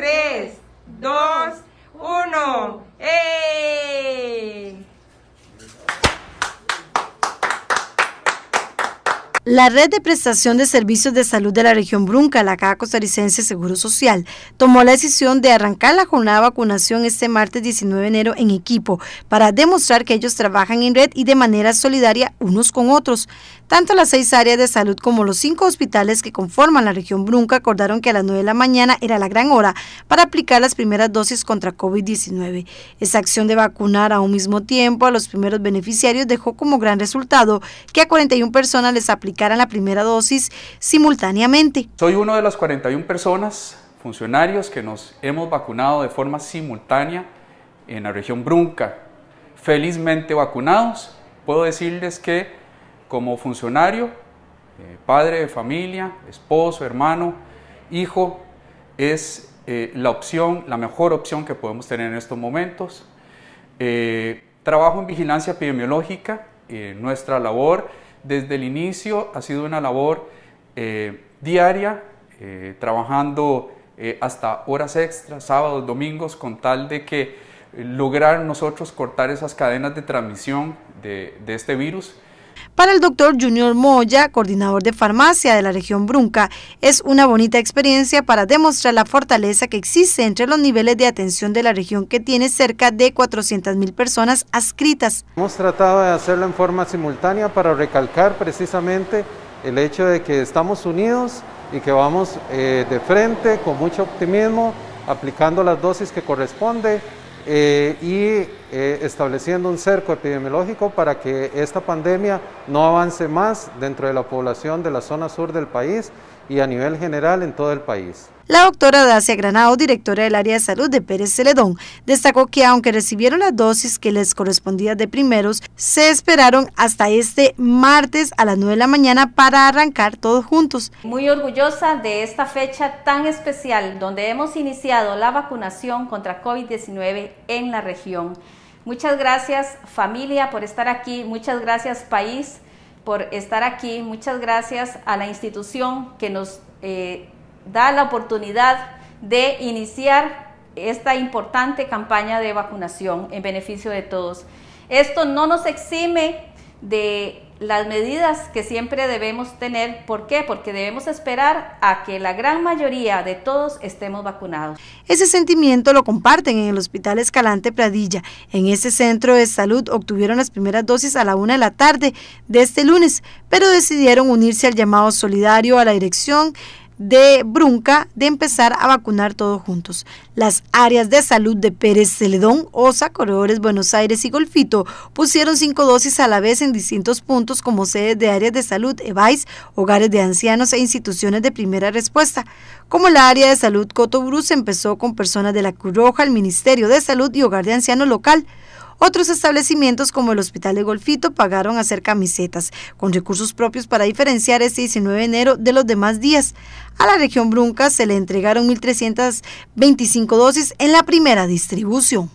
3, 2, 1. ¡Eh! La red de prestación de servicios de salud de la región Brunca, la Caja Costarricense Seguro Social, tomó la decisión de arrancar la jornada de vacunación este martes 19 de enero en equipo para demostrar que ellos trabajan en red y de manera solidaria unos con otros. Tanto las seis áreas de salud como los cinco hospitales que conforman la región Brunca acordaron que a las 9 de la mañana era la gran hora para aplicar las primeras dosis contra COVID-19. Esa acción de vacunar a un mismo tiempo a los primeros beneficiarios dejó como gran resultado que a 41 personas les aplicó a la primera dosis simultáneamente. Soy uno de las 41 personas, funcionarios, que nos hemos vacunado de forma simultánea en la región Brunca. Felizmente vacunados, puedo decirles que como funcionario, eh, padre de familia, esposo, hermano, hijo, es eh, la opción, la mejor opción que podemos tener en estos momentos. Eh, trabajo en vigilancia epidemiológica, en nuestra labor desde el inicio ha sido una labor eh, diaria, eh, trabajando eh, hasta horas extras, sábados, domingos, con tal de que lograr nosotros cortar esas cadenas de transmisión de este virus. Para el doctor Junior Moya, coordinador de farmacia de la región Brunca, es una bonita experiencia para demostrar la fortaleza que existe entre los niveles de atención de la región que tiene cerca de 400.000 personas adscritas. Hemos tratado de hacerlo en forma simultánea para recalcar precisamente el hecho de que estamos unidos y que vamos eh, de frente con mucho optimismo aplicando las dosis que corresponde eh, y eh, estableciendo un cerco epidemiológico para que esta pandemia no avance más dentro de la población de la zona sur del país y a nivel general en todo el país. La doctora Dacia Granado, directora del área de salud de Pérez Celedón, destacó que aunque recibieron las dosis que les correspondía de primeros, se esperaron hasta este martes a las 9 de la mañana para arrancar todos juntos. Muy orgullosa de esta fecha tan especial donde hemos iniciado la vacunación contra COVID-19 en la región. Muchas gracias familia por estar aquí, muchas gracias país por estar aquí. Muchas gracias a la institución que nos eh, da la oportunidad de iniciar esta importante campaña de vacunación en beneficio de todos. Esto no nos exime de las medidas que siempre debemos tener. ¿Por qué? Porque debemos esperar a que la gran mayoría de todos estemos vacunados. Ese sentimiento lo comparten en el Hospital Escalante Pradilla. En ese centro de salud obtuvieron las primeras dosis a la una de la tarde de este lunes, pero decidieron unirse al llamado solidario a la dirección de Brunca de empezar a vacunar todos juntos. Las áreas de salud de Pérez Celedón, Osa, Corredores Buenos Aires y Golfito pusieron cinco dosis a la vez en distintos puntos como sedes de áreas de salud, EVAIS, hogares de ancianos e instituciones de primera respuesta, como la área de salud Brus empezó con personas de la Cruz Roja, el Ministerio de Salud y Hogar de Ancianos local. Otros establecimientos como el Hospital de Golfito pagaron hacer camisetas con recursos propios para diferenciar este 19 de enero de los demás días. A la región Brunca se le entregaron 1.325 dosis en la primera distribución.